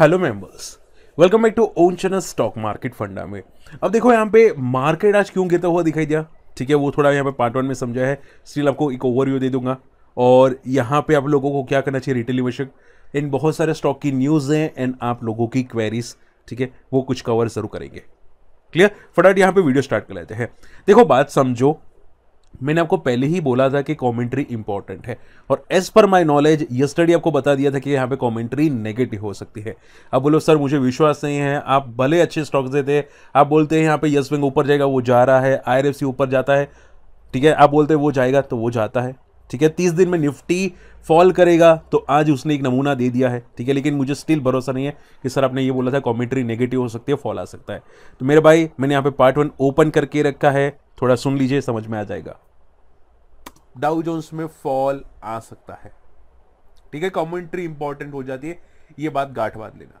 Hello members welcome back to own channel stock market funda में अब देखो यहाँ पे मार्केट आज क्यों गिरता हुआ दिखाई दिया ठीक है वो थोड़ा यहाँ पे पार्ट वन में समझा है स्टिल आपको एक ओवरव्यू दे दूंगा और यहाँ पे आप लोगों को क्या करना चाहिए रिटेल निवेशक इन बहुत सारे स्टॉक की न्यूज़ हैं एंड आप लोगों की क्वेरीज ठीक है वो कुछ कवर जरूर करेंगे क्लियर फटाफट यहाँ पे वीडियो स्टार्ट कर लेते हैं देखो बात समझो मैंने आपको पहले ही बोला था कि कॉमेंट्री इंपॉर्टेंट है और as per my knowledge study आपको बता दिया था कि यहाँ पे कॉमेंट्री नेगेटिव हो सकती है अब बोलो सर मुझे विश्वास नहीं है आप भले अच्छे स्टॉक्स देते हैं आप बोलते हैं यहाँ पे यस बैंक ऊपर जाएगा वो जा रहा है आई ऊपर जाता है ठीक है आप बोलते हैं वो जाएगा तो वो जाता है ठीक है तीस दिन में निफ्टी फॉल करेगा तो आज उसने एक नमूना दे दिया है ठीक है लेकिन मुझे स्टिल भरोसा नहीं है कि सर आपने ये बोला था कॉमेंट्री नेगेटिव हो सकती है फॉल आ सकता है तो मेरे भाई मैंने यहाँ पे पार्ट वन ओपन करके रखा है थोड़ा सुन लीजिए समझ में आ जाएगा डाउ जोन्स में फॉल आ सकता है ठीक है कॉमेंट्री इंपॉर्टेंट हो जाती है ये बात गाठ बांध लेना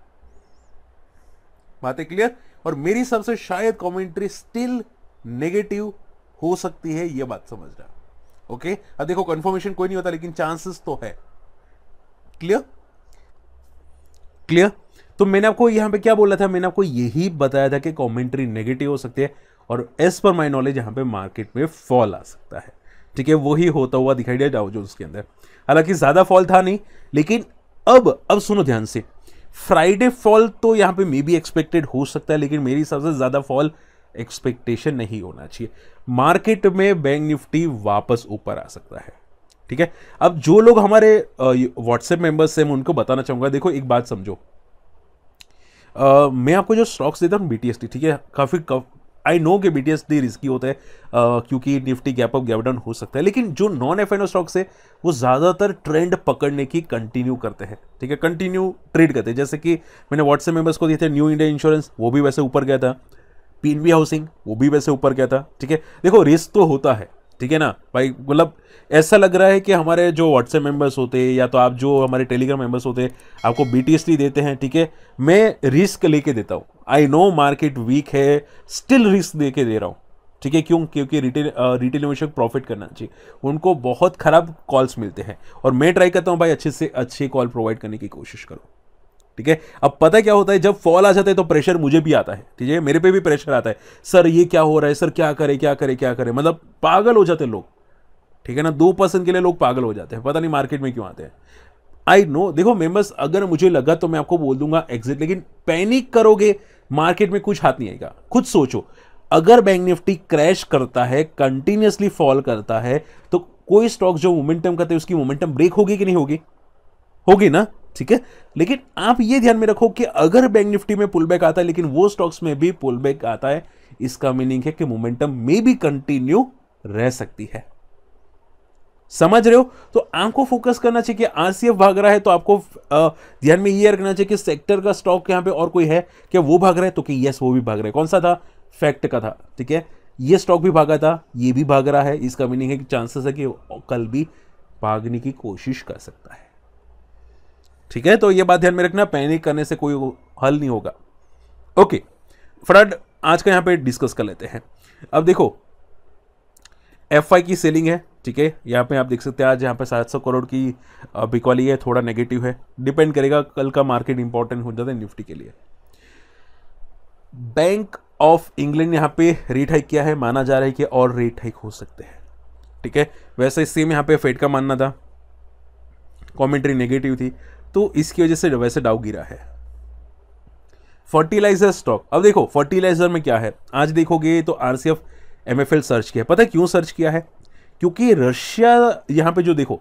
बातें क्लियर और मेरी सबसे शायद कॉमेंट्री स्टिल नेगेटिव हो सकती है ये बात समझना ओके अब देखो कंफर्मेशन कोई नहीं होता लेकिन चांसेस तो है क्लियर क्लियर तो मैंने आपको यहां पे क्या बोला था मैंने आपको यही बताया था कि कॉमेंट्री नेगेटिव हो सकती है और एज पर माई नॉलेज यहां पे मार्केट में फॉल आ सकता है ठीक है वो ही होता हुआ दिखाई दिया डाउ जोन्स के अंदर हालांकि ज़्यादा फॉल था नहीं लेकिन अब अब सुनो ध्यान से फ्राइडे फॉल तो यहाँ पे मे बी एक्सपेक्टेड हो सकता है लेकिन मेरे हिसाब से ज़्यादा फॉल एक्सपेक्टेशन नहीं होना चाहिए मार्केट में बैंक निफ्टी वापस ऊपर आ सकता है ठीक है अब जो लोग हमारे व्हाट्सएप मेंबर्स हैं मैं उनको बताना चाहूंगा देखो एक बात समझो Uh, मैं आपको जो स्टॉक्स देता हूँ बी ठीक है काफ़ी आई नो कि बी डी रिस्की होता है क्योंकि Nifty gap up gap down हो सकता है लेकिन जो नॉन एफ स्टॉक्स है वो ज़्यादातर ट्रेंड पकड़ने की कंटिन्यू करते हैं ठीक है कंटिन्यू ट्रेड करते हैं जैसे कि मैंने व्हाट्सएप मेंबर्स को दिए थे न्यू इंडिया इंश्योरेंस वो भी वैसे ऊपर गया था पी हाउसिंग वो भी वैसे ऊपर गया था ठीक है देखो रिस्क तो होता है ठीक है ना भाई मतलब ऐसा लग रहा है कि हमारे जो व्हाट्सएप मेंबर्स होते हैं या तो आप जो हमारे टेलीग्राम मेंबर्स होते हैं आपको बी देते हैं ठीक है मैं रिस्क लेके देता हूँ आई नो मार्केट वीक है स्टिल रिस्क दे के दे रहा हूँ ठीक है क्यों क्योंकि रिटेल रिटेल निवेशक प्रॉफिट करना चाहिए उनको बहुत ख़राब कॉल्स मिलते हैं और मैं ट्राई करता हूँ भाई अच्छे से अच्छे कॉल प्रोवाइड करने की कोशिश करूँ ठीक है अब पता क्या होता है जब फॉल आ जाता है तो प्रेशर मुझे भी आता है ठीक है मेरे पे भी प्रेशर आता है सर ये क्या हो रहा है सर क्या करे क्या करे क्या करे मतलब पागल हो जाते हैं लोग ठीक है ना दो परसेंट के लिए लोग पागल हो जाते हैं पता नहीं मार्केट में क्यों आते हैं आई नो देखो मेम्बर्स अगर मुझे लगा तो मैं आपको बोल दूंगा एग्जिट लेकिन पैनिक करोगे मार्केट में कुछ हाथ नहीं आएगा खुद सोचो अगर बैंक निफ्टी क्रैश करता है कंटिन्यूसली फॉल करता है तो कोई स्टॉक जो मोमेंटम करते हैं उसकी मोमेंटम ब्रेक होगी कि नहीं होगी होगी ना ठीक है लेकिन आप ये ध्यान में रखो कि अगर बैंक निफ्टी में पुलबैक आता है लेकिन वो स्टॉक्स में भी पुलबैक आता है इसका मीनिंग है कि मोमेंटम में भी कंटिन्यू रह सकती है समझ रहे हो तो आपको फोकस करना चाहिए कि आरसीएफ भाग रहा है तो आपको ध्यान में ये रखना चाहिए कि सेक्टर का स्टॉक यहां पे और कोई है क्या वो भाग रहा है तो कि यस वो भी भाग रहा है कौन सा था फैक्ट का था ठीक है ये स्टॉक भी भागा था ये भी भाग रहा है इसका मीनिंग है कि चांसेस है कि कल भी भागने की कोशिश कर सकता है ठीक है तो ये बात ध्यान में रखना पैनिक करने से कोई हल नहीं होगा ओके फ्रड आज का यहां पे डिस्कस कर लेते हैं अब देखो एफ की सेलिंग है ठीक है यहां पे आप देख सकते हैं आज यहां पे 700 करोड़ की बिकवाली है थोड़ा नेगेटिव है डिपेंड करेगा कल का मार्केट इंपॉर्टेंट हो जाता है निफ्टी के लिए बैंक ऑफ इंग्लैंड यहां पे रेट हाइक किया है माना जा रहा है कि और रेट हाइक हो सकते हैं ठीक है वैसे सेम यहां पे फेड का मानना था कॉमेंट्री नेगेटिव थी तो इसकी वजह से वैसे डाउ गिरा है फर्टिलाइजर स्टॉक अब देखो फर्टिलाइजर में क्या है आज देखोगे तो R C F M F L search किया पता है क्यों सर्च किया है क्योंकि रशिया यहाँ पे जो देखो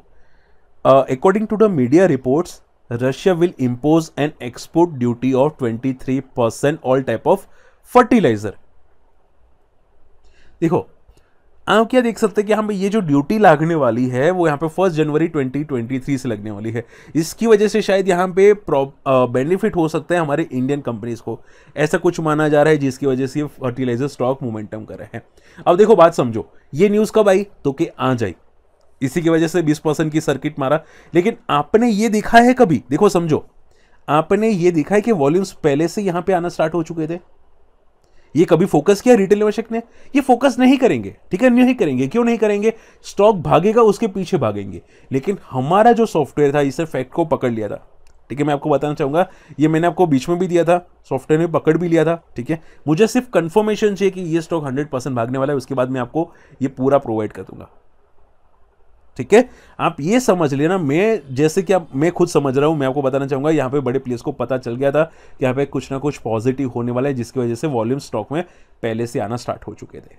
according to the media reports Russia will impose an export duty of twenty three percent all type of fertiliser देखो आप क्या देख सकते हैं कि हम ये जो ड्यूटी लागने वाली है वो यहाँ पे फर्स्ट जनवरी 2023 से लगने वाली है इसकी वजह से शायद यहाँ पे बेनिफिट हो सकता है हमारे इंडियन कंपनीज को ऐसा कुछ माना जा रहा है जिसकी वजह से ये फर्टिलाइजर स्टॉक मोमेंटम कर रहे हैं अब देखो बात समझो ये न्यूज़ कब आई तो कि आ जाए इसी की वजह से बीस परसेंट की सर्किट मारा लेकिन आपने ये देखा है कभी देखो समझो आपने ये देखा है कि वॉल्यूम्स पहले से यहाँ पे आना स्टार्ट हो चुके थे ये कभी फोकस किया रिटेल निवेशक ने ये फोकस नहीं करेंगे ठीक है नहीं करेंगे क्यों नहीं करेंगे स्टॉक भागेगा उसके पीछे भागेंगे लेकिन हमारा जो सॉफ्टवेयर था इसे फैक्ट को पकड़ लिया था ठीक है मैं आपको बताना चाहूंगा ये मैंने आपको बीच में भी दिया था सॉफ्टवेयर में पकड़ भी लिया था ठीक है मुझे सिर्फ कंफर्मेशन चाहिए कि ये स्टॉक 100 परसेंट भागने वाला है उसके बाद मैं आपको ये पूरा प्रोवाइड कर दूंगा ठीक है आप ये समझ लेना मैं जैसे कि आप मैं खुद समझ रहा हूँ मैं आपको बताना चाहूँगा यहाँ पे बड़े प्लेस को पता चल गया था कि यहाँ पे कुछ ना कुछ पॉजिटिव होने वाला है जिसकी वजह से वॉल्यूम स्टॉक में पहले से आना स्टार्ट हो चुके थे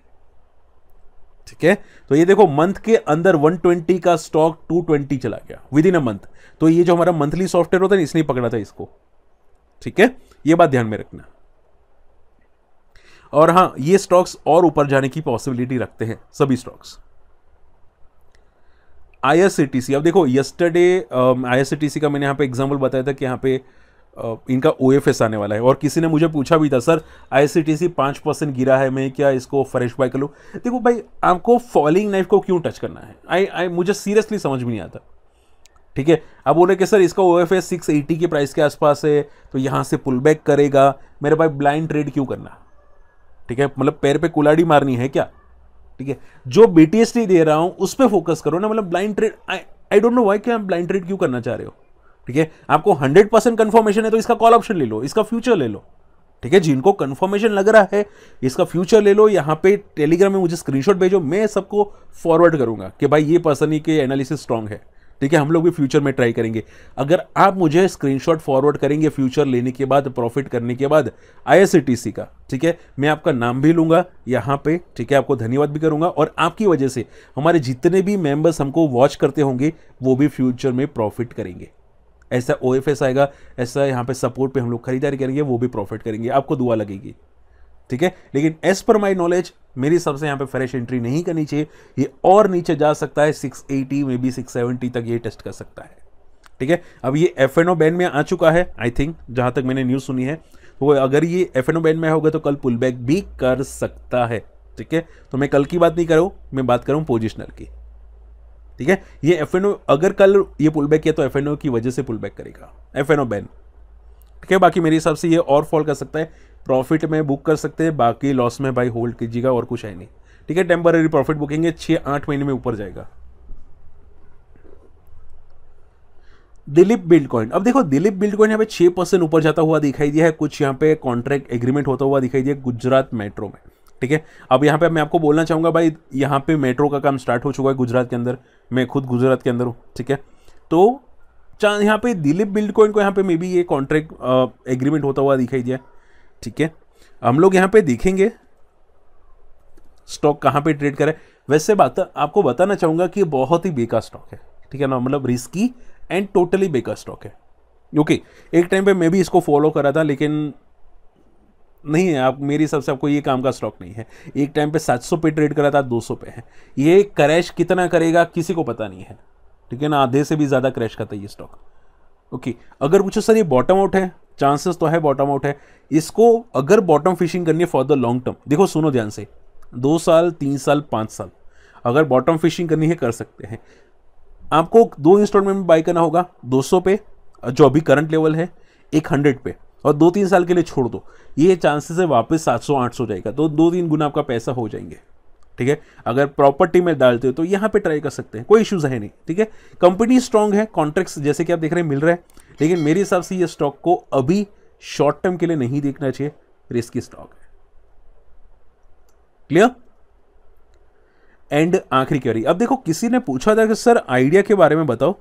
ठीक है तो ये देखो मंथ के अंदर 120 का स्टॉक 220 चला गया विद इन अ मंथ तो ये जो हमारा मंथली सॉफ्टवेयर होता है इसने पकड़ा था इसको ठीक है ये बात ध्यान में रखना और हाँ ये स्टॉक्स और ऊपर जाने की पॉसिबिलिटी रखते हैं सभी स्टॉक्स आई अब देखो यस्टरडे आई um, का मैंने यहाँ पे एग्जाम्पल बताया था कि यहाँ पे uh, इनका ओ आने वाला है और किसी ने मुझे पूछा भी था sir I C T C पाँच परसेंट गिरा है मैं क्या इसको फ्रेश बाय कर लूँ देखो भाई आपको फॉलिंग नाइफ को क्यों टच करना है आई आई मुझे सीरियसली समझ में नहीं आता ठीक है अब बोले कि सर इसका O F S six eighty के प्राइस के आसपास है तो यहाँ से पुल बैक करेगा मेरे भाई ब्लाइंड ट्रेड क्यों करना ठीक है मतलब पैर पे कुलाड़ी मारनी है क्या ठीक है जो बीटीएस दे रहा हूं उस पर फोकस करो ना मतलब blind trade I don't know why कि आप ब्लाइंड ट्रेड क्यों करना चाह रहे हो ठीक है आपको हंड्रेड परसेंट कन्फर्मेशन है तो इसका कॉल ऑप्शन ले लो इसका फ्यूचर ले लो ठीक है जिनको कन्फर्मेशन लग रहा है इसका फ्यूचर ले लो यहाँ पे टेलीग्राम में मुझे स्क्रीनशॉट भेजो मैं सबको फॉरवर्ड करूंगा कि भाई ये पर्सन ही के एनालिसिस स्ट्रांग है ठीक है हम लोग भी फ्यूचर में ट्राई करेंगे अगर आप मुझे स्क्रीनशॉट फॉरवर्ड करेंगे फ्यूचर लेने के बाद प्रॉफिट करने के बाद आईएससीटीसी का ठीक है मैं आपका नाम भी लूंगा यहाँ पे ठीक है आपको धन्यवाद भी करूंगा और आपकी वजह से हमारे जितने भी मेंबर्स हमको वॉच करते होंगे वो भी फ्यूचर में प्रॉफिट करेंगे ऐसा ओ आएगा ऐसा यहाँ पे सपोर्ट पे हम लोग खरीदारी करेंगे वो भी प्रॉफिट करेंगे आपको दुआ लगेगी ठीक है लेकिन एज पर माई नॉलेज मेरी सबसे यहाँ पे फ्रेश एंट्री नहीं करनी चाहिए ये और नीचे जा सकता है 680 मे बी सिक्स तक ये टेस्ट कर सकता है ठीक है अब ये एफ एन ओ बैन में आ चुका है आई थिंक जहाँ तक मैंने न्यूज़ सुनी है तो अगर ये एफ एन ओ बैन में होगा तो कल पुल बैक भी कर सकता है ठीक है तो मैं कल की बात नहीं करूँ मैं बात करूँ पोजिशनल की ठीक है ये एफ अगर कल ये पुल बैक किया तो एफ एन ओ की वजह से पुल बैक करेगा एफ एन ओ बैन ठीक है बाकी मेरे हिसाब से ये और फॉल कर सकता है प्रॉफिट में बुक कर सकते हैं बाकी लॉस में भाई होल्ड कीजिएगा और कुछ है नहीं ठीक है टेम्पररी प्रॉफिट बुकिंग है छः आठ महीने में ऊपर जाएगा दिलीप बिल्ड कॉइन अब देखो दिलीप बिल्ड कॉइन यहाँ पे छः परसेंट ऊपर जाता हुआ दिखाई दिया है कुछ यहाँ पे कॉन्ट्रैक्ट एग्रीमेंट होता हुआ दिखाई दिया गुजरात मेट्रो में ठीक है अब यहाँ पे मैं आपको बोलना चाहूँगा भाई यहाँ पे मेट्रो का काम स्टार्ट हो चुका है गुजरात के अंदर मैं खुद गुजरात के अंदर हूँ ठीक है तो यहाँ पे दिलीप बिल्ड कॉइन को यहाँ पे मे बी ये कॉन्ट्रैक्ट एग्रीमेंट होता हुआ दिखाई दिया ठीक है हम लोग यहाँ पे देखेंगे स्टॉक कहाँ पे ट्रेड करें वैसे बात आपको बताना चाहूँगा कि बहुत ही बेकार स्टॉक है ठीक है ना मतलब रिस्की एंड टोटली बेकार स्टॉक है ओके एक टाइम पे मैं भी इसको फॉलो करा था लेकिन नहीं है आप मेरे हिसाब से आपको ये काम का स्टॉक नहीं है एक टाइम पे 700 पे ट्रेड करा था 200 पे है ये क्रैश कितना करेगा किसी को पता नहीं है ठीक है ना आधे से भी ज़्यादा क्रैश करता है ये स्टॉक ओके अगर पूछो सर ये बॉटम आउट है चांसेस तो है बॉटम आउट है इसको अगर बॉटम फिशिंग करनी है फॉर द लॉन्ग टर्म देखो सुनो ध्यान से दो साल तीन साल पाँच साल अगर बॉटम फिशिंग करनी है कर सकते हैं आपको दो इंस्टॉलमेंट में बाई करना होगा 200 पे जो अभी करंट लेवल है एक हंड्रेड पे और दो तीन साल के लिए छोड़ दो ये चांसेस है वापस 700 800 जाएगा तो दो तीन गुना आपका पैसा हो जाएंगे ठीक है अगर प्रॉपर्टी में डालते हो तो यहाँ पे ट्राई कर सकते हैं कोई इश्यूज है नहीं ठीक है कंपनी स्ट्रांग है कॉन्ट्रैक्ट्स जैसे कि आप देख रहे हैं मिल रहा है लेकिन मेरे हिसाब से ये स्टॉक को अभी शॉर्ट टर्म के लिए नहीं देखना चाहिए रिस्की स्टॉक है क्लियर एंड आखिरी क्वेरी अब देखो किसी ने पूछा था कि सर आइडिया के बारे में बताओ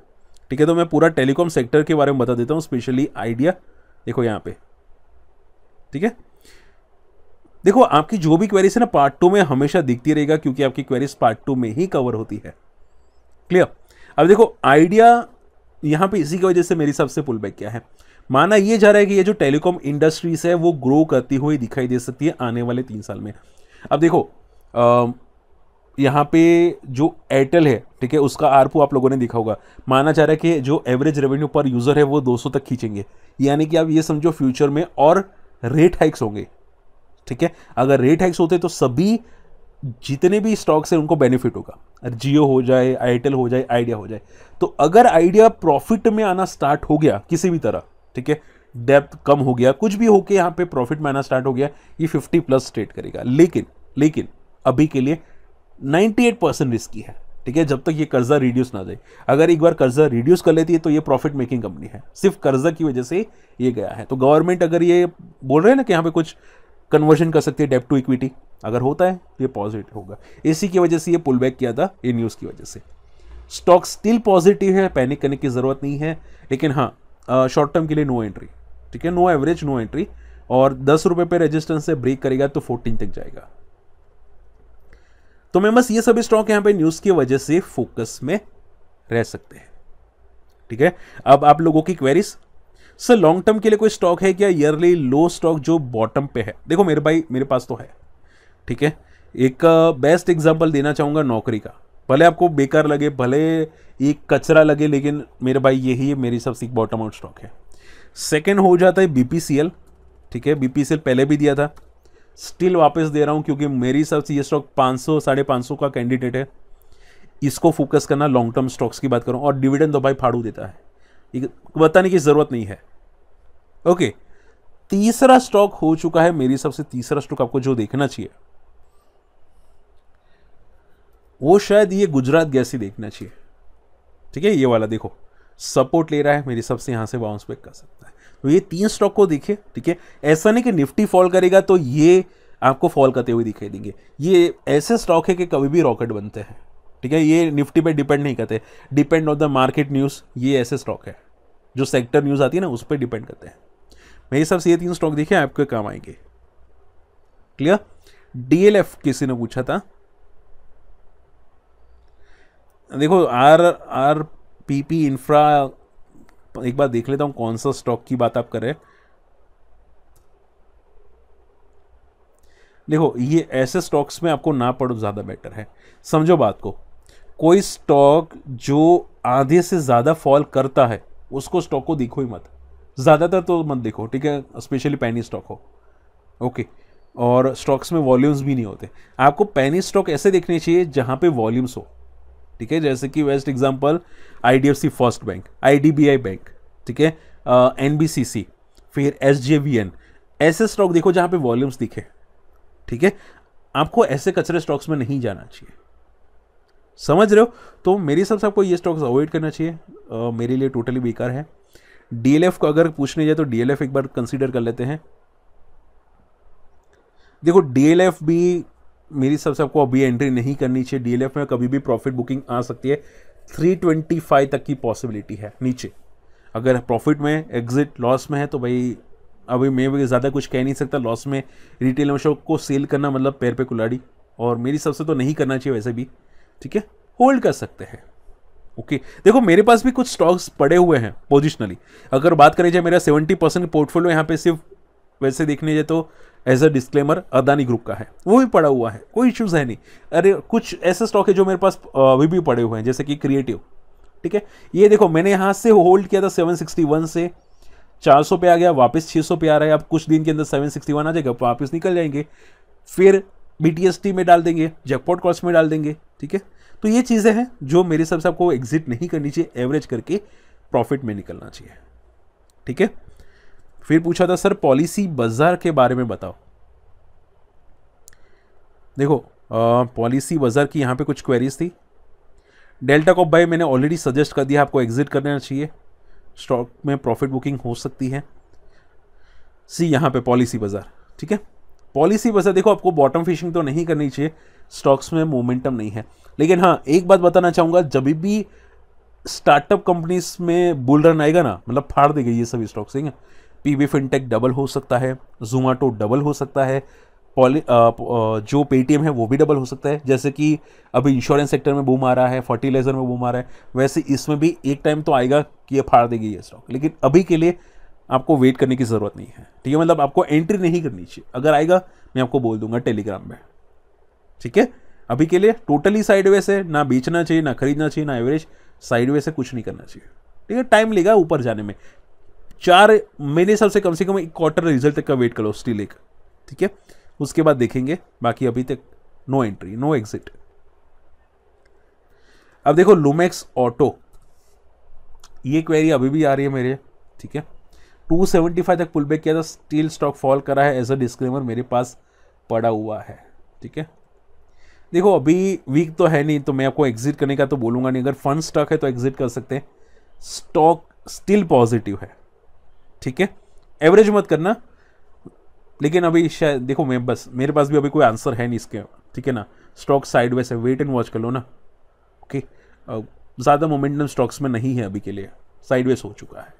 ठीक है तो मैं पूरा टेलीकॉम सेक्टर के बारे में बता देता हूं स्पेशली आइडिया देखो यहां पे ठीक है देखो आपकी जो भी क्वेरीज है ना पार्ट टू में हमेशा दिखती रहेगा क्योंकि आपकी क्वेरीज पार्ट टू में ही कवर होती है क्लियर अब देखो आइडिया यहाँ पे इसी की वजह से मेरे हिसाब से पुल बैक किया है माना ये जा रहा है कि ये जो टेलीकॉम इंडस्ट्रीज है वो ग्रो करती हुई दिखाई दे सकती है आने वाले तीन साल में अब देखो यहाँ पे जो एयरटेल है ठीक है उसका आरपू आप लोगों ने देखा होगा माना जा रहा है कि जो एवरेज रेवेन्यू पर यूज़र है वो 200 तक खींचेंगे यानी कि आप ये समझो फ्यूचर में और रेट हाइक्स होंगे ठीक है अगर रेट हाइक्स होते तो सभी जितने भी स्टॉक्स हैं उनको बेनिफिट होगा जियो हो जाए आईटेल हो जाए आइडिया हो जाए तो अगर आइडिया प्रॉफिट में आना स्टार्ट हो गया किसी भी तरह ठीक है डेप्थ कम हो गया कुछ भी होके यहाँ पे प्रॉफिट में आना स्टार्ट हो गया ये 50 प्लस ट्रेड करेगा लेकिन लेकिन अभी के लिए 98 परसेंट रिस्की है ठीक है जब तक ये कर्जा रिड्यूस ना जाए अगर एक बार कर्जा रिड्यूस कर लेती है तो ये प्रॉफिट मेकिंग कंपनी है सिर्फ कर्जा की वजह से ये गया है तो गवर्नमेंट अगर ये बोल रहे हैं ना कि यहाँ पे कुछ कन्वर्जन कर सकती है डेप टू इक्विटी अगर होता है तो ये पॉजिटिव होगा इसी की वजह से ये पुल बैक किया था ये न्यूज़ की वजह से स्टॉक स्टिल पॉजिटिव है पैनिक करने की ज़रूरत नहीं है लेकिन हाँ शॉर्ट टर्म के लिए नो एंट्री ठीक है नो एवरेज नो एंट्री और दस रुपये पर रजिस्टेंस से ब्रेक करेगा तो फोर्टीन तक जाएगा तो मैं बस ये सभी स्टॉक यहाँ पे न्यूज़ की वजह से फोकस में रह सकते हैं ठीक है अब आप लोगों की क्वेरीज सर लॉन्ग टर्म के लिए कोई स्टॉक है क्या ईयरली लो स्टॉक जो बॉटम पे है देखो मेरे भाई मेरे पास तो है ठीक है एक बेस्ट uh, एग्जाम्पल देना चाहूँगा नौकरी का भले आपको बेकार लगे भले एक कचरा लगे लेकिन मेरे भाई यही है मेरी सबसे बॉटम आउट स्टॉक है सेकेंड हो जाता है बीपीसीएल ठीक है बीपीसीएल पहले भी दिया था स्टिल वापस दे रहा हूँ क्योंकि मेरी हिसाब से ये स्टॉक सौ साढ़े पाँच का कैंडिडेट है इसको फोकस करना लॉन्ग टर्म स्टॉक्स की बात करूँ और डिविडेंड तो भाई फाड़ू देता है बताने की ज़रूरत नहीं है ओके तीसरा स्टॉक हो चुका है मेरी सबसे तीसरा स्टॉक आपको जो देखना चाहिए वो शायद ये गुजरात गैस ही देखना चाहिए ठीक है ये वाला देखो सपोर्ट ले रहा है मेरी सबसे यहां से बाउंस बैक कर सकता है तो ये तीन स्टॉक को देखिए ठीक है ऐसा नहीं कि निफ्टी फॉल करेगा तो ये आपको फॉल करते हुए दिखाई देंगे ये ऐसे स्टॉक है कि कभी भी रॉकेट बनते हैं ठीक है ये निफ्टी पे डिपेंड नहीं करते depend on the market news ये ऐसे स्टॉक है जो सेक्टर न्यूज़ आती है ना उस पर डिपेंड करते हैं मेरे हिसाब से ये तीन स्टॉक देखे आपके काम आएंगे क्लियर डीएलएफ किसी ने पूछा था देखो R R P P Infra एक बार देख लेता हूं कौन सा स्टॉक की बात आप कर रहे हैं देखो ये ऐसे स्टॉक्स में आपको ना पड़ो ज़्यादा बेटर है समझो बात को कोई स्टॉक जो आधे से ज़्यादा फॉल करता है उसको स्टॉक को देखो ही मत ज़्यादातर तो मत देखो ठीक है स्पेशली पैनी स्टॉक हो ओके और स्टॉक्स में वॉल्यूम्स भी नहीं होते आपको पैनी स्टॉक ऐसे देखने चाहिए जहाँ पे वॉल्यूम्स हो ठीक है जैसे कि best example IDFC First Bank IDBI Bank ठीक है एन फिर एस ऐसे स्टॉक देखो जहाँ पे वॉल्यूम्स दिखे ठीक है आपको ऐसे कचरे स्टॉक्स में नहीं जाना चाहिए समझ रहे हो तो मेरे हिसाब से आपको ये स्टॉक्स अवॉइड करना चाहिए मेरे लिए टोटली बेकार है डीएलएफ को अगर पूछने जाए तो डीएलएफ एक बार कंसीडर कर लेते हैं देखो डीएलएफ भी मेरी हिसाब से आपको अभी एंट्री नहीं करनी चाहिए डीएलएफ में कभी भी प्रॉफिट बुकिंग आ सकती है थ्री ट्वेंटी फाइव तक की पॉसिबिलिटी है नीचे अगर प्रॉफिट में एग्जिट लॉस में है तो भाई अभी मैं भी ज़्यादा कुछ कह नहीं सकता लॉस में रिटेल शॉक को सेल करना मतलब पैर पे कुलाड़ी और मेरी हिसाब से तो नहीं करना चाहिए वैसे भी ठीक है होल्ड कर सकते हैं ओके okay. देखो मेरे पास भी कुछ स्टॉक्स पड़े हुए हैं पोजिशनली अगर बात करें जाए मेरा सेवेंटी परसेंट पोर्टफोलियो यहाँ पे सिर्फ वैसे देखने जाए तो as a disclaimer Adani Group का है वो भी पड़ा हुआ है कोई इश्यूज़ है नहीं अरे कुछ ऐसे स्टॉक है जो मेरे पास अभी भी पड़े हुए हैं जैसे कि क्रिएटिव ठीक है ये देखो मैंने यहाँ से होल्ड किया था वन से सौ पे आ गया वापस सौ पे आ रहा है अब कुछ दिन के अंदर वन आ जाएगा वापस निकल जाएंगे फिर बी में डाल देंगे जैकपॉट कॉल्स में डाल देंगे ठीक है तो ये चीज़ें हैं जो मेरे हिसाब से आपको एग्जिट नहीं करनी चाहिए एवरेज करके प्रॉफिट में निकलना चाहिए ठीक है फिर पूछा था सर पॉलिसी बाजार के बारे में बताओ देखो पॉलिसी बाजार की यहाँ पे कुछ क्वेरीज थी डेल्टा कॉप बाय मैंने ऑलरेडी सजेस्ट कर दिया आपको एग्जिट करना चाहिए स्टॉक में प्रॉफिट बुकिंग हो सकती है सी यहाँ पे पॉलिसी बाजार ठीक है पॉलिसी बस है देखो आपको बॉटम फिशिंग तो नहीं करनी चाहिए स्टॉक्स में मोमेंटम नहीं है लेकिन हाँ एक बात बताना चाहूँगा जब भी स्टार्टअप कंपनीज में बुल रन आएगा ना मतलब फाड़ देगा ये सभी स्टॉक्स ठीक है वी फिनटेक डबल हो सकता है जोमाटो डबल हो सकता है पॉली जो पेटीएम है वो भी डबल हो सकता है जैसे कि अभी इंश्योरेंस सेक्टर में बूम आ रहा है फर्टिलाइजर में बूम आ रहा है वैसे इसमें भी एक टाइम तो आएगा कि ये फाड़ देगी ये स्टॉक लेकिन अभी के लिए आपको वेट करने की ज़रूरत नहीं है ठीक है मतलब आपको एंट्री नहीं करनी चाहिए अगर आएगा मैं आपको बोल दूंगा टेलीग्राम में ठीक है अभी के लिए टोटली साइडवे से ना बेचना चाहिए ना खरीदना चाहिए ना एवरेज वे से कुछ नहीं करना चाहिए ठीक है टाइम लेगा ऊपर जाने में चार मेरे हिसाब से कम से कम एक क्वार्टर रिजल्ट तक का वेट करो स्टील एक ठीक है उसके बाद देखेंगे बाकी अभी तक नो एंट्री नो एग्जिट अब देखो लुमेक्स ऑटो ये क्वेरी अभी भी आ रही है मेरे ठीक है 275 तक पुल बैक किया था स्टील स्टॉक फॉल करा है एज अ डिस्क्लेमर मेरे पास पड़ा हुआ है ठीक है देखो अभी वीक तो है नहीं तो मैं आपको एग्जिट करने का तो बोलूंगा नहीं अगर फंड स्टॉक है तो एग्जिट कर सकते हैं स्टॉक स्टिल पॉजिटिव है ठीक है एवरेज मत करना लेकिन अभी शायद देखो मैं बस मेरे पास भी अभी कोई आंसर है नहीं इसके ठीक है ना स्टॉक साइडवेज है वेट एंड वॉच कर लो ना ओके ज़्यादा मोमेंटम स्टॉक्स में नहीं है अभी के लिए साइडवेज हो चुका है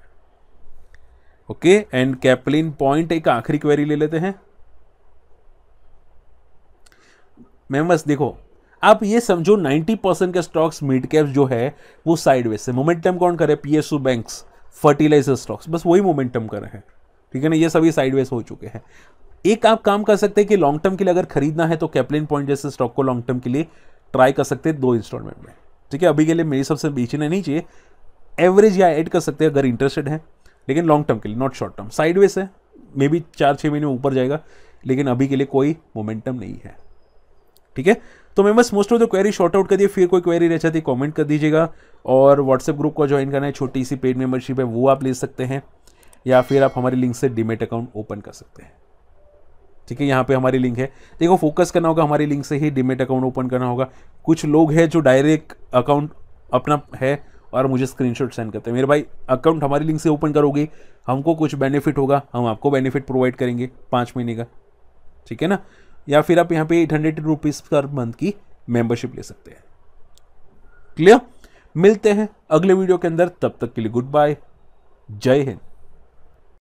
ओके एंड कैपलिन पॉइंट एक आखिरी क्वेरी ले लेते हैं बस देखो आप ये समझो 90 परसेंट के स्टॉक्स मिड कैप जो है वो साइडवेज से मोमेंटम कौन करे पीएसयू बैंक्स फर्टिलाइजर स्टॉक्स बस वही मोमेंटम कर रहे हैं ठीक है ना ये सभी साइडवेज हो चुके हैं एक आप काम कर सकते हैं कि लॉन्ग टर्म के लिए अगर खरीदना है तो कैपलिन पॉइंट जैसे स्टॉक को लॉन्ग टर्म के लिए ट्राई कर सकते हैं दो इंस्टॉलमेंट में ठीक है अभी के लिए मेरी सबसे बेचने नहीं चाहिए एवरेज या ऐड कर सकते हैं अगर इंटरेस्टेड है लेकिन लॉन्ग टर्म के लिए नॉट शॉर्ट टर्म साइडवेज है मे बी चार छः महीने ऊपर जाएगा लेकिन अभी के लिए कोई मोमेंटम नहीं है ठीक है तो मैं बस most of the query sort out कर दिए फिर कोई क्वेरी रह जाती कमेंट कर दीजिएगा और व्हाट्सएप ग्रुप को ज्वाइन करना है छोटी सी पेड मेंबरशिप है वो आप ले सकते हैं या फिर आप हमारे लिंक से डिमेट अकाउंट ओपन कर सकते हैं ठीक है यहाँ पे हमारी लिंक है देखो फोकस करना होगा हमारी लिंक से ही डिमेट अकाउंट ओपन करना होगा कुछ लोग हैं जो डायरेक्ट अकाउंट अपना है और मुझे स्क्रीनशॉट सेंड करते हैं मेरे भाई अकाउंट हमारी लिंक से ओपन करोगे हमको कुछ बेनिफिट होगा हम आपको बेनिफिट प्रोवाइड करेंगे पाँच महीने का ठीक है ना या फिर आप यहाँ पे eight hundred rupees per month की मेंबरशिप ले सकते हैं क्लियर मिलते हैं अगले वीडियो के अंदर तब तक के लिए गुड बाय जय हिंद